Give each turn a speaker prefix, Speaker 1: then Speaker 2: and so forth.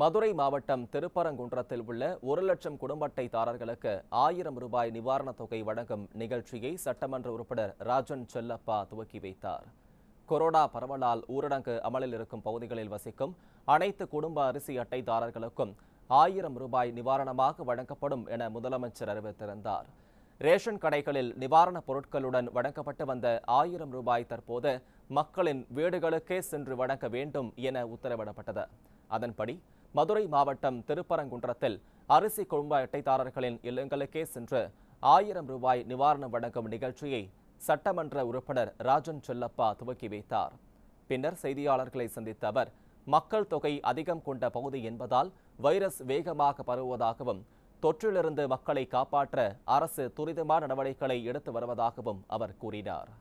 Speaker 1: மதுரை மாவட்டம் திருப்பரங்குன்றத்தில் உள்ள ஒரு லட்சம் குடும்ப அட்டைதாரர்களுக்கு ஆயிரம் ரூபாய் நிவாரணத் தொகை வழங்கும் நிகழ்ச்சியை சட்டமன்ற உறுப்பினர் ராஜன் செல்லப்பா துவக்கி வைத்தார் கொரோனா பரவலால் ஊரடங்கு அமலில் இருக்கும் பகுதிகளில் வசிக்கும் அனைத்து குடும்ப அரிசி அட்டைதாரர்களுக்கும் ஆயிரம் ரூபாய் நிவாரணமாக வழங்கப்படும் என முதலமைச்சர் அறிவித்திருந்தார் ரேஷன் கடைகளில் நிவாரணப் பொருட்களுடன் வழங்கப்பட்டு வந்த ஆயிரம் ரூபாய் தற்போது மக்களின் வீடுகளுக்கே சென்று வழங்க வேண்டும் என உத்தரவிடப்பட்டது அதன்படி மதுரை மாவட்டம் திருப்பரங்குன்றத்தில் அரிசி குடும்ப அட்டைதாரர்களின் இல்லங்களுக்கே சென்று ஆயிரம் ரூபாய் நிவாரணம் வழங்கும் நிகழ்ச்சியை சட்டமன்ற உறுப்பினர் ராஜன் செல்லப்பா துவக்கி வைத்தார் பின்னர் செய்தியாளர்களை சந்தித்த அவர் மக்கள் தொகை அதிகம் கொண்ட பகுதி என்பதால் வைரஸ் வேகமாக பரவுவதாகவும் தொற்றிலிருந்து மக்களை காப்பாற்ற அரசு துரிதமான நடவடிக்கைகளை எடுத்து வருவதாகவும் அவர் கூறினார்